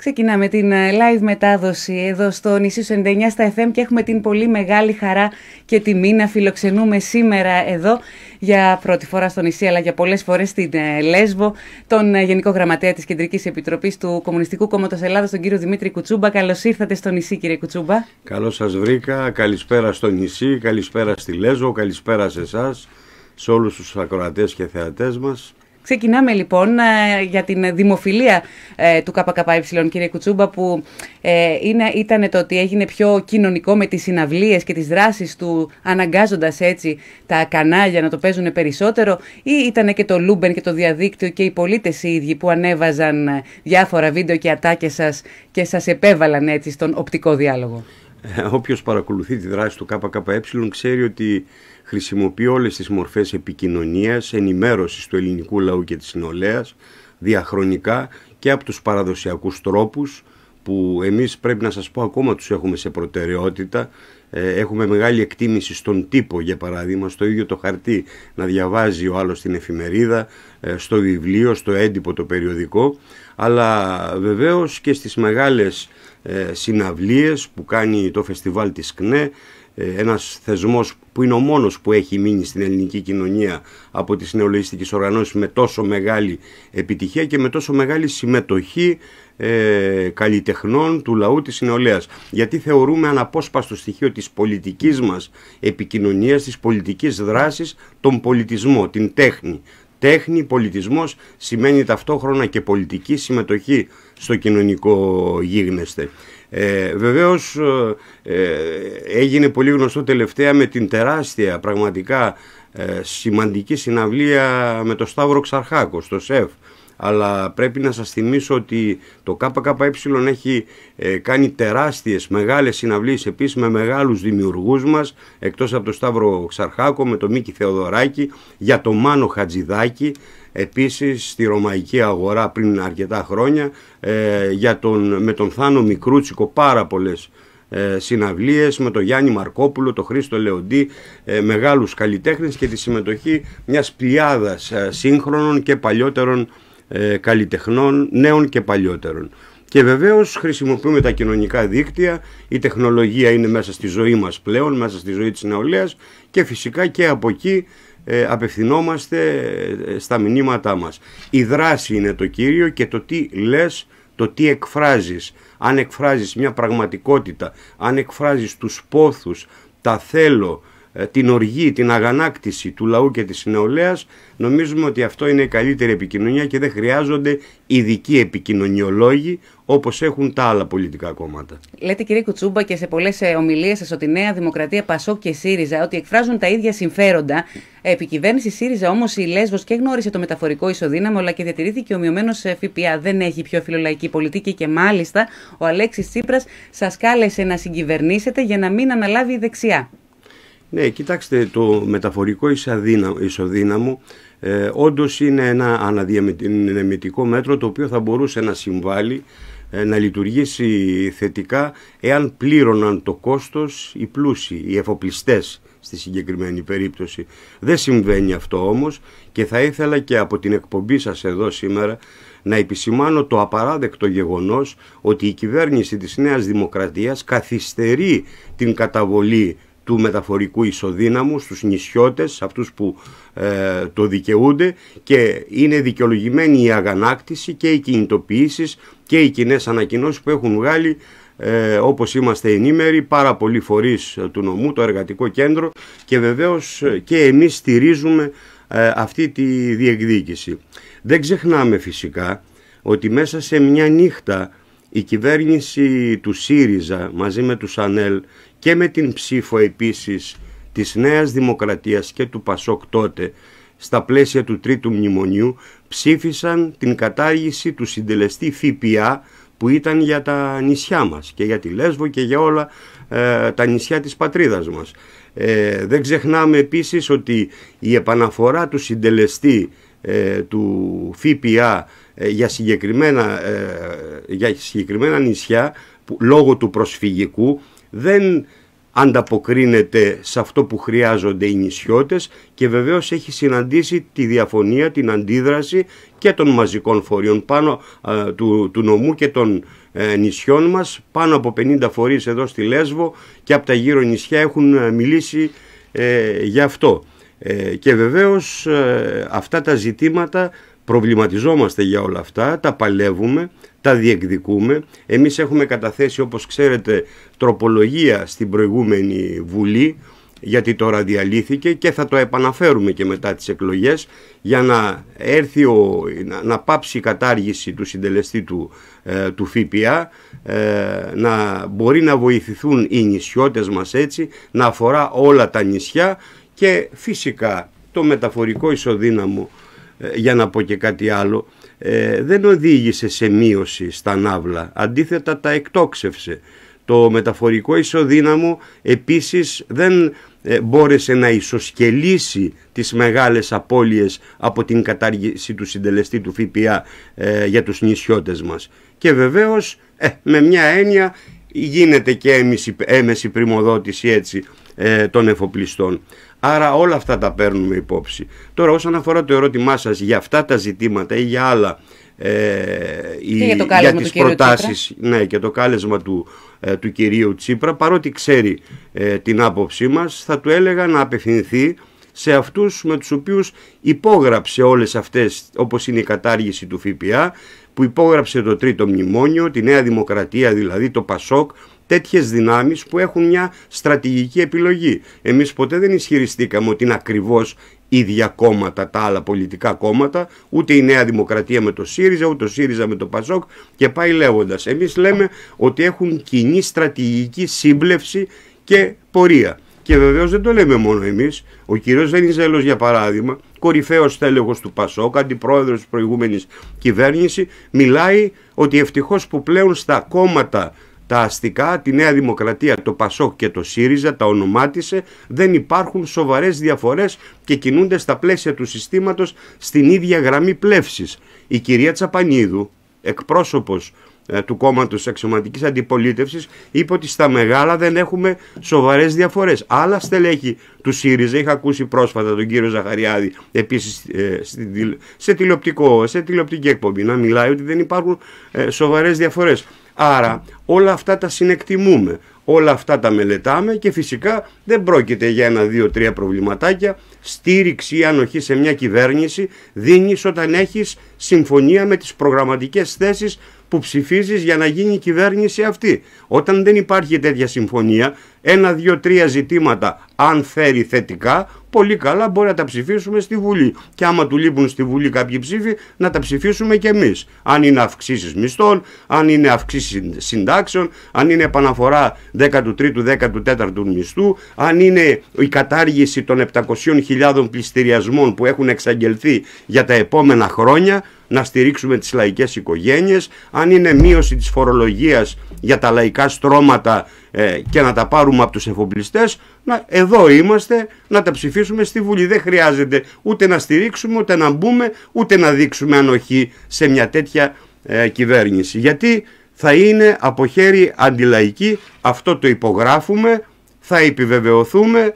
Ξεκινάμε την ε, live μετάδοση εδώ στο νησί 99 στα FM και έχουμε την πολύ μεγάλη χαρά και τιμή να φιλοξενούμε σήμερα εδώ για πρώτη φορά στο νησί αλλά για πολλές φορές στην ε, Λέσβο τον ε, Γενικό Γραμματέα της Κεντρικής Επιτροπής του Κομμουνιστικού Κόμματος Ελλάδας τον κύριο Δημήτρη Κουτσούμπα. Καλώς ήρθατε στο νησί κύριε Κουτσούμπα. Καλώς σας βρήκα. Καλησπέρα στο νησί, καλησπέρα στη Λέσβο, καλησπέρα σε εσάς, σε όλους τους ακροατές και θεατές μας. Ξεκινάμε λοιπόν ε, για την δημοφιλία ε, του ΚΚΕ, κύριε Κουτσούμπα, που ε, είναι, ήταν το ότι έγινε πιο κοινωνικό με τις συναυλίες και τις δράσεις του, αναγκάζοντας έτσι τα κανάλια να το παίζουν περισσότερο, ή ήταν και το Λούμπεν και το διαδίκτυο και οι πολίτες οι ίδιοι που ανέβαζαν διάφορα βίντεο και ατάκες σας και σας επέβαλαν έτσι στον οπτικό διάλογο. Όποιος παρακολουθεί τη δράση του ΚΚΕ ξέρει ότι χρησιμοποιεί όλες τις μορφές επικοινωνίας, ενημέρωσης του ελληνικού λαού και της συνολέας, διαχρονικά και από τους παραδοσιακούς τρόπους που εμείς πρέπει να σας πω ακόμα τους έχουμε σε προτεραιότητα. Ε, έχουμε μεγάλη εκτίμηση στον τύπο για παράδειγμα, στο ίδιο το χαρτί να διαβάζει ο άλλος την εφημερίδα, ε, στο βιβλίο, στο έντυπο το περιοδικό, αλλά βεβαίως και στις μεγάλες ε, συναυλίες που κάνει το φεστιβάλ της ΚΝΕ, ε, ένας θεσμός που είναι ο μόνος που έχει μείνει στην ελληνική κοινωνία από τις νεολογιστικές οργανώσεις με τόσο μεγάλη επιτυχία και με τόσο μεγάλη συμμετοχή ε, καλλιτεχνών του λαού της νεολαίας. Γιατί θεωρούμε αναπόσπαστο στοιχείο της πολιτικής μας επικοινωνίας, της πολιτικής δράσης, τον πολιτισμό, την τέχνη. Τέχνη, πολιτισμός σημαίνει ταυτόχρονα και πολιτική συμμετοχή στο κοινωνικό γίγνεσθε. Ε, βεβαίως ε, ε, έγινε πολύ γνωστό τελευταία με την τεράστια πραγματικά ε, σημαντική συναυλία με το Σταύρο Ξαρχάκο στο ΣΕΦ αλλά πρέπει να σας θυμίσω ότι το ΚΚΕ έχει ε, κάνει τεράστιες μεγάλες συναυλίες επίσης με μεγάλους δημιουργούς μας εκτός από το Σταύρο Ξαρχάκο με το Μίκη Θεοδωράκη για το Μάνο Χατζηδάκη επίσης στη ρωμαϊκή αγορά πριν αρκετά χρόνια ε, για τον, με τον Θάνο Μικρούτσικο πάρα πολλές ε, συναυλίες με τον Γιάννη Μαρκόπουλο, τον Χρήστο Λεοντή, ε, μεγάλους καλλιτέχνες και τη συμμετοχή μιας πλειάδας ε, σύγχρονων και παλιότερων ε, καλλιτεχνών, νέων και παλιότερων. Και βεβαίως χρησιμοποιούμε τα κοινωνικά δίκτυα, η τεχνολογία είναι μέσα στη ζωή μας πλέον, μέσα στη ζωή της νεολαίας και φυσικά και από εκεί ε, απευθυνόμαστε ε, στα μηνύματά μας. Η δράση είναι το κύριο και το τι λες, το τι εκφράζεις. Αν εκφράζεις μια πραγματικότητα, αν εκφράζεις τους πόθους, τα θέλω, ε, την οργή, την αγανάκτηση του λαού και της νεολαίας, νομίζουμε ότι αυτό είναι η καλύτερη επικοινωνία και δεν χρειάζονται ειδικοί επικοινωνιολόγοι όπως έχουν τα άλλα πολιτικά κόμματα. Λέτε κύριε Κουτσούμπα και σε πολλές ε, ομιλίες σας ότι Νέα Δημοκρατία, Πασό και ΣΥΡΙΖΑ ότι εκφράζουν τα ίδια συμφέροντα. κυβέρνηση ΣΥΡΙΖΑ όμως η Λέσβος και γνώρισε το μεταφορικό ισοδύναμο αλλά και διατηρήθηκε ο σε ΦΠΑ. Δεν έχει πιο φιλολαϊκή πολιτική και μάλιστα ο Αλέξης Τσίπρας σας κάλεσε να συγκυβερνήσετε για να μην αναλάβει η δεξιά. Ναι, κοιτάξτε, το μεταφορικό ισοδύναμο ε, όντως είναι ένα αναδιαμετικό μέτρο το οποίο θα μπορούσε να συμβάλλει ε, να λειτουργήσει θετικά εάν πλήρωναν το κόστος οι πλούσιοι, οι εφοπλιστές στη συγκεκριμένη περίπτωση. Δεν συμβαίνει αυτό όμως και θα ήθελα και από την εκπομπή σας εδώ σήμερα να επισημάνω το απαράδεκτο γεγονός ότι η κυβέρνηση της Νέας Δημοκρατίας καθυστερεί την καταβολή του μεταφορικού ισοδύναμου στους νησιώτες, αυτούς που ε, το δικαιούνται και είναι δικαιολογημένη η αγανάκτηση και οι κινητοποιήσεις και οι κοινέ ανακοινώσεις που έχουν βγάλει ε, όπως είμαστε ενήμεροι πάρα πολλοί φορείς του νομού, το εργατικό κέντρο και βεβαίως ε, και εμείς στηρίζουμε ε, αυτή τη διεκδίκηση. Δεν ξεχνάμε φυσικά ότι μέσα σε μια νύχτα η κυβέρνηση του ΣΥΡΙΖΑ μαζί με τους ΑΝΕΛ και με την ψήφο επίσης της Νέας Δημοκρατίας και του ΠΑΣΟΚ τότε στα πλαίσια του Τρίτου Μνημονίου ψήφισαν την κατάργηση του συντελεστή ΦΠΑ που ήταν για τα νησιά μας και για τη Λέσβο και για όλα ε, τα νησιά της πατρίδας μας. Ε, δεν ξεχνάμε επίσης ότι η επαναφορά του συντελεστή ε, του ΦΠΑ ε, για, συγκεκριμένα, ε, για συγκεκριμένα νησιά που, λόγω του προσφυγικού δεν ανταποκρίνεται σε αυτό που χρειάζονται οι νησιώτες και βεβαίως έχει συναντήσει τη διαφωνία, την αντίδραση και των μαζικών φορείων πάνω του, του νομού και των ε, νησιών μας. Πάνω από 50 φορείς εδώ στη Λέσβο και από τα γύρω νησιά έχουν ε, μιλήσει ε, γι' αυτό. Και βεβαίως αυτά τα ζητήματα προβληματιζόμαστε για όλα αυτά, τα παλεύουμε, τα διεκδικούμε. Εμείς έχουμε καταθέσει όπως ξέρετε τροπολογία στην προηγούμενη Βουλή γιατί τώρα διαλύθηκε και θα το επαναφέρουμε και μετά τις εκλογές για να, έρθει ο, να, πάψει η κατάργηση του συντελεστή του, ε, του ΦΠΑ ε, να μπορεί να βοηθηθούν οι νησιώτες μας έτσι να αφορά όλα τα νησιά και φυσικά το μεταφορικό ισοδύναμο ε, για να πω και κάτι άλλο δεν οδήγησε σε μείωση στα ναύλα αντίθετα τα εκτόξευσε το μεταφορικό ισοδύναμο επίσης δεν ε, μπόρεσε να ισοσκελίσει τις μεγάλες απώλειες από την κατάργηση του συντελεστή του ΦΠΑ ε, για τους νησιώτες μας. Και βεβαίως ε, με μια έννοια γίνεται και έμεση πρημοδότηση έτσι των εφοπλιστών. Άρα όλα αυτά τα παίρνουμε υπόψη. Τώρα όσον αφορά το ερώτημά σας για αυτά τα ζητήματα ή για άλλα ε, για, το τις προτάσεις ναι, και το κάλεσμα του ε, του κυρίου Τσίπρα, παρότι ξέρει ε, την άποψή μας, θα του έλεγα να απευθυνθεί σε αυτούς με τους οποίους υπόγραψε όλες αυτές, όπως είναι η κατάργηση του ΦΠΑ, που υπόγραψε το τρίτο μνημόνιο, τη Νέα Δημοκρατία δηλαδή, το ΠΑΣΟΚ, τέτοιες δυνάμεις που έχουν μια στρατηγική επιλογή. Εμείς ποτέ δεν ισχυριστήκαμε ότι είναι ακριβώς ίδια κόμματα, τα άλλα πολιτικά κόμματα, ούτε η Νέα Δημοκρατία με το ΣΥΡΙΖΑ, ούτε το ΣΥΡΙΖΑ με το ΠΑΣΟΚ και πάει λέγοντας. Εμείς λέμε ότι έχουν κοινή στρατηγική σύμπλευση και πορεία. Και βεβαίως δεν το λέμε μόνο εμείς. Ο κύριος Βενιζέλος, για παράδειγμα, κορυφαίος τέλεχο του Πασόκ, αντιπρόεδρος της προηγούμενης κυβέρνησης, μιλάει ότι ευτυχώς που πλέον στα κόμματα τα αστικά, τη Νέα Δημοκρατία, το Πασόκ και το ΣΥΡΙΖΑ, τα ονομάτισε, δεν υπάρχουν σοβαρές διαφορές και κινούνται στα πλαίσια του συστήματος στην ίδια γραμμή πλεύσης. Η κυρία Τσαπανίδου, εκπρόσωπος ε, του κόμματος αξιωματικής αντιπολίτευσης είπε ότι στα μεγάλα δεν έχουμε σοβαρές διαφορές. Άλλα στελέχη του ΣΥΡΙΖΑ, είχα ακούσει πρόσφατα τον κύριο Ζαχαριάδη, επίσης ε, σε τηλεοπτικό, σε τηλεοπτική εκπομπή, να μιλάει ότι δεν υπάρχουν ε, σοβαρές διαφορές. Άρα όλα αυτά τα συνεκτιμούμε, όλα αυτά τα μελετάμε και φυσικά δεν πρόκειται για ένα, δύο, τρία προβληματάκια. Στήριξη ή ανοχή σε μια κυβέρνηση δίνεις όταν έχεις συμφωνία με τις προγραμματικές θέσεις που ψηφίζεις για να γίνει η κυβέρνηση αυτή. Όταν δεν υπάρχει τέτοια συμφωνία, ένα, δύο, τρία ζητήματα, αν φέρει θετικά, πολύ καλά μπορεί να τα ψηφίσουμε στη Βουλή. Και άμα του λείπουν στη Βουλή κάποιοι ψήφοι, να τα ψηφίσουμε κι εμείς. Αν είναι αυξήσεις μισθών, αν είναι αυξήσεις συντάξεων, αν είναι επαναφορά 13ου-14ου μισθού, αν είναι η κατάργηση των 700.000 πληστηριασμών που έχουν εξαγγελθεί για τα επόμενα χρόνια, να στηρίξουμε τις λαϊκές οικογένειες, αν είναι μείωση της φορολογίας για τα λαϊκά στρώματα ε, και να τα πάρουμε από τους εφοπλιστές, να, εδώ είμαστε να τα ψηφίσουμε στη Βουλή. Δεν χρειάζεται ούτε να στηρίξουμε, ούτε να μπούμε, ούτε να δείξουμε ανοχή σε μια τέτοια ε, κυβέρνηση. Γιατί θα είναι από χέρι αντιλαϊκή, αυτό το υπογράφουμε, θα επιβεβαιωθούμε,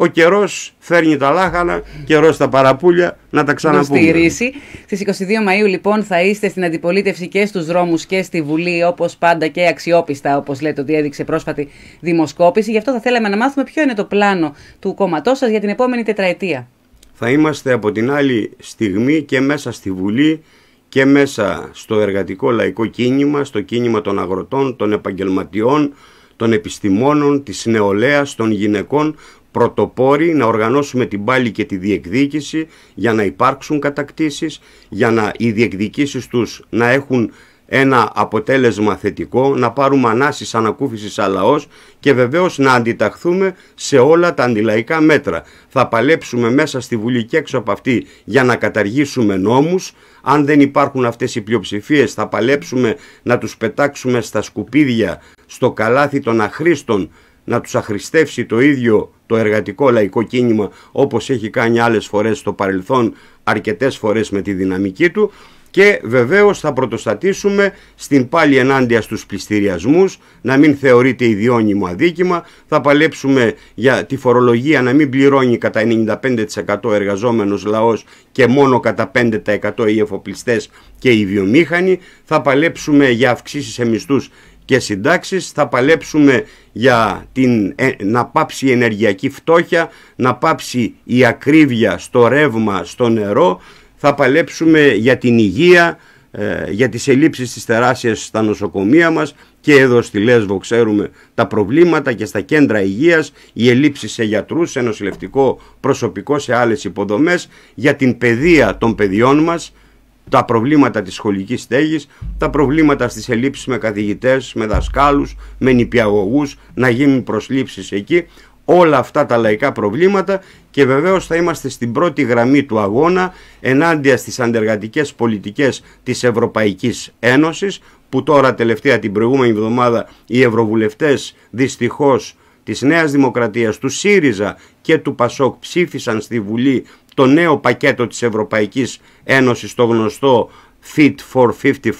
ο καιρός φέρνει τα λάχανα, καιρός τα παραπούλια, να τα ξαναπούμε. Στηρίσει. Στις 22 Μαου, λοιπόν, θα είστε στην αντιπολίτευση και στους δρόμους και στη Βουλή, όπως πάντα και αξιόπιστα, όπως λέτε, ότι έδειξε πρόσφατη δημοσκόπηση. Γι' αυτό θα θέλαμε να μάθουμε ποιο είναι το πλάνο του κόμματός σας για την επόμενη τετραετία. Θα είμαστε από την άλλη στιγμή και μέσα στη Βουλή και μέσα στο εργατικό λαϊκό κίνημα, στο κίνημα των αγροτών, των επαγγελματιών, των επιστημόνων, της νεολαίας, των γυναικών, πρωτοπόροι να οργανώσουμε την πάλη και τη διεκδίκηση για να υπάρξουν κατακτήσεις, για να οι διεκδικήσεις τους να έχουν ένα αποτέλεσμα θετικό, να πάρουμε ανάση ανακούφισης και βεβαίως να αντιταχθούμε σε όλα τα αντιλαϊκά μέτρα. Θα παλέψουμε μέσα στη Βουλή και έξω από αυτή για να καταργήσουμε νόμους. Αν δεν υπάρχουν αυτές οι πλειοψηφίες, θα παλέψουμε να τους πετάξουμε στα σκουπίδια, στο καλάθι των αχρήστων να τους αχρηστεύσει το ίδιο το εργατικό λαϊκό κίνημα όπως έχει κάνει άλλες φορές στο παρελθόν αρκετές φορές με τη δυναμική του και βεβαίως θα πρωτοστατήσουμε στην πάλι ενάντια στους πληστηριασμούς, να μην θεωρείται ιδιώνυμο αδίκημα, θα παλέψουμε για τη φορολογία να μην πληρώνει κατά 95% εργαζόμενος λαός και μόνο κατά 5% οι εφοπλιστές και οι βιομήχανοι, θα παλέψουμε για αυξήσεις σε μισθούς και συντάξεις, θα παλέψουμε για την, ε, να πάψει η ενεργειακή φτώχεια, να πάψει η ακρίβεια στο ρεύμα, στο νερό, θα παλέψουμε για την υγεία, ε, για τις ελλείψεις της τεράστιας στα νοσοκομεία μας και εδώ στη Λέσβο ξέρουμε τα προβλήματα και στα κέντρα υγείας, οι ελλείψεις σε γιατρούς, σε νοσηλευτικό προσωπικό, σε άλλες υποδομές, για την παιδεία των παιδιών μας, τα προβλήματα της σχολικής στέγης, τα προβλήματα στις ελλείψεις με καθηγητές, με δασκάλους, με νηπιαγωγούς, να γίνουν προσλήψεις εκεί, όλα αυτά τα λαϊκά προβλήματα και βεβαίως θα είμαστε στην πρώτη γραμμή του αγώνα ενάντια στις αντεργατικές πολιτικές της Ευρωπαϊκής Ένωσης που τώρα τελευταία την προηγούμενη εβδομάδα οι ευρωβουλευτές δυστυχώς της Νέας Δημοκρατίας, του ΣΥΡΙΖΑ και του ΠΑΣΟΚ ψήφισαν στη Βουλή το νέο πακέτο της Ευρωπαϊκής Ένωσης, το γνωστό Fit for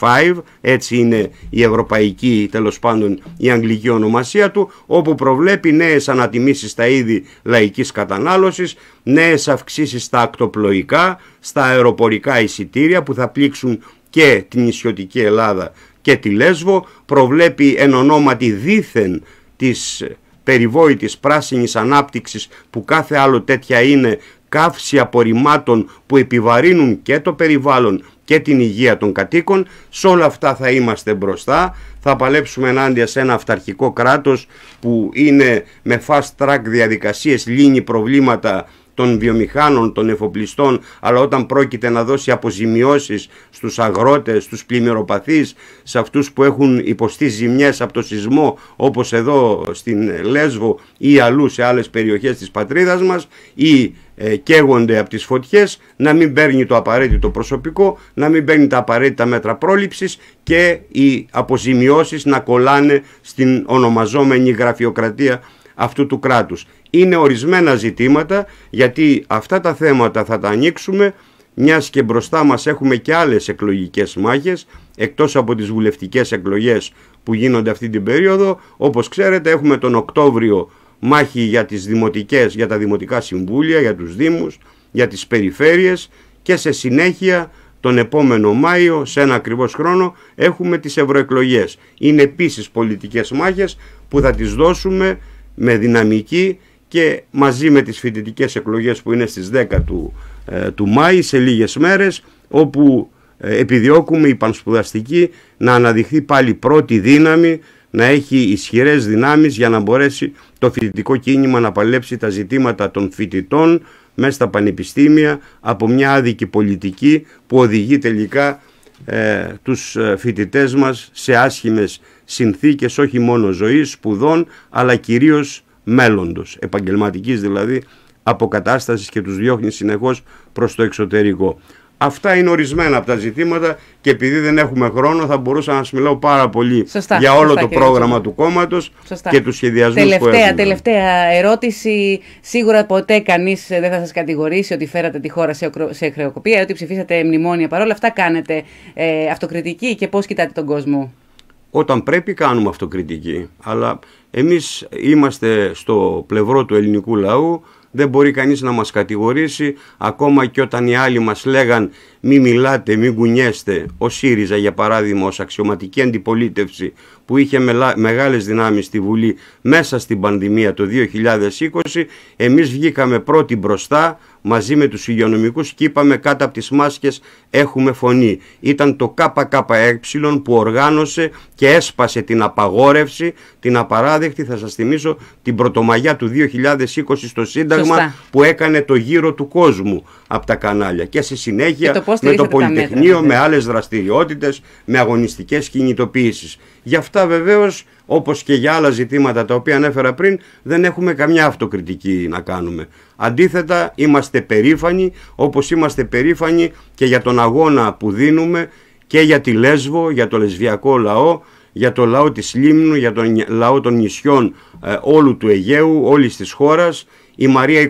55, έτσι είναι η ευρωπαϊκή, τέλος πάντων η αγγλική ονομασία του, όπου προβλέπει νέες ανατιμήσεις στα είδη λαϊκής κατανάλωσης, νέες αυξήσεις στα ακτοπλοϊκά, στα αεροπορικά εισιτήρια που θα πλήξουν και την νησιωτική Ελλάδα και τη Λέσβο, προβλέπει εν ονόματι δήθεν της περιβόητης πράσινης ανάπτυξης που κάθε άλλο τέτοια είναι καύση απορριμμάτων που επιβαρύνουν και το περιβάλλον και την υγεία των κατοίκων. Σε όλα αυτά θα είμαστε μπροστά. Θα παλέψουμε ενάντια σε ένα αυταρχικό κράτος που είναι με fast track διαδικασίες, λύνει προβλήματα των βιομηχάνων, των εφοπλιστών, αλλά όταν πρόκειται να δώσει αποζημιώσεις στους αγρότες, στους πλημμυροπαθείς, σε αυτούς που έχουν υποστεί ζημιές από το σεισμό, όπως εδώ στην Λέσβο ή αλλού σε άλλες περιοχές της πατρίδας μας, ή ε, καίγονται από τις φωτιές, να μην παίρνει το απαραίτητο προσωπικό, να μην παίρνει τα απαραίτητα μέτρα πρόληψης και οι αποζημιώσεις να κολλάνε στην ονομαζόμενη γραφειοκρατία αυτού του κράτους. Είναι ορισμένα ζητήματα γιατί αυτά τα θέματα θα τα ανοίξουμε μιας και μπροστά μας έχουμε και άλλες εκλογικές μάχες εκτός από τις βουλευτικές εκλογές που γίνονται αυτή την περίοδο. Όπως ξέρετε έχουμε τον Οκτώβριο μάχη για, τις δημοτικές, για τα δημοτικά συμβούλια, για τους δήμους, για τις περιφέρειες και σε συνέχεια τον επόμενο Μάιο, σε ένα ακριβώς χρόνο, έχουμε τις ευρωεκλογές. Είναι επίσης πολιτικές μάχες που θα τις δώσουμε με δυναμική και μαζί με τις φοιτητικές εκλογές που είναι στις 10 του, ε, του Μάη σε λίγες μέρες όπου ε, επιδιώκουμε η πανσπουδαστική να αναδειχθεί πάλι πρώτη δύναμη να έχει ισχυρές δυνάμεις για να μπορέσει το φοιτητικό κίνημα να παλέψει τα ζητήματα των φοιτητών μέσα στα πανεπιστήμια από μια άδικη πολιτική που οδηγεί τελικά ε, τους ε, φοιτητές μας σε άσχημες συνθήκες όχι μόνο ζωής, σπουδών, αλλά κυρίως μέλλοντος, επαγγελματικής δηλαδή αποκατάστασης και τους διώχνει συνεχώς προς το εξωτερικό. Αυτά είναι ορισμένα από τα ζητήματα και επειδή δεν έχουμε χρόνο θα μπορούσα να σας μιλάω πάρα πολύ για όλο το πρόγραμμα του κόμματος σωστά. και τους σχεδιασμούς τελευταία, που έχουμε. Τελευταία ερώτηση. Σίγουρα ποτέ κανείς δεν θα σας κατηγορήσει ότι φέρατε τη χώρα σε χρεοκοπία, ότι ψηφίσατε μνημόνια. Παρ' αυτά κάνετε ε, αυτοκριτική και πώς κοιτάτε τον κόσμο όταν πρέπει κάνουμε αυτοκριτική. Αλλά εμείς είμαστε στο πλευρό του ελληνικού λαού, δεν μπορεί κανείς να μας κατηγορήσει, ακόμα και όταν οι άλλοι μας λέγαν μη μιλάτε, μη κουνιέστε, ο ΣΥΡΙΖΑ για παράδειγμα ως αξιωματική αντιπολίτευση που είχε μεγάλες δυνάμεις στη Βουλή μέσα στην πανδημία το 2020, εμείς βγήκαμε πρώτοι μπροστά μαζί με τους υγειονομικούς και είπαμε κάτω από τις μάσκες έχουμε φωνή. Ήταν το ΚΚΕ που οργάνωσε και έσπασε την απαγόρευση, την απαράδεκτη, θα σας θυμίσω, την πρωτομαγιά του 2020 στο Σύνταγμα που έκανε το γύρο του κόσμου από τα κανάλια. Και σε συνέχεια με το Πολυτεχνείο, με άλλες δραστηριότητες, με αγωνιστικές κινητοποιήσεις. Γι' αυτά βεβαίως, όπως και για άλλα ζητήματα τα οποία ανέφερα πριν, δεν έχουμε καμιά αυτοκριτική να κάνουμε. Αντίθετα, είμαστε περήφανοι, όπως είμαστε περήφανοι και για τον αγώνα που δίνουμε και για τη Λέσβο, για το λεσβιακό λαό, για το λαό της Λίμνου, για τον λαό των νησιών ε, όλου του Αιγαίου, όλης της χώρας. Η Μαρία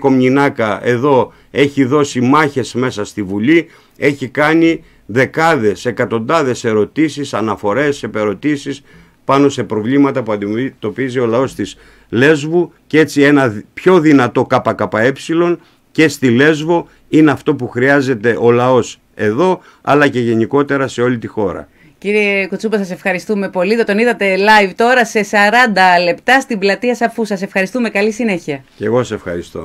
εδώ έχει δώσει μάχες μέσα στη Βουλή, έχει κάνει δεκάδες, εκατοντάδες ερωτήσεις, αναφορές, επερωτήσεις πάνω σε προβλήματα που αντιμετωπίζει ο λαός της Λέσβου και έτσι ένα πιο δυνατό ΚΚΕ και στη Λέσβο είναι αυτό που χρειάζεται ο λαός εδώ αλλά και γενικότερα σε όλη τη χώρα. Κύριε Κουτσούπα, σας ευχαριστούμε πολύ. Θα τον είδατε live τώρα σε 40 λεπτά στην πλατεία Σαφού. Σας ευχαριστούμε. Καλή συνέχεια. Και εγώ σε ευχαριστώ.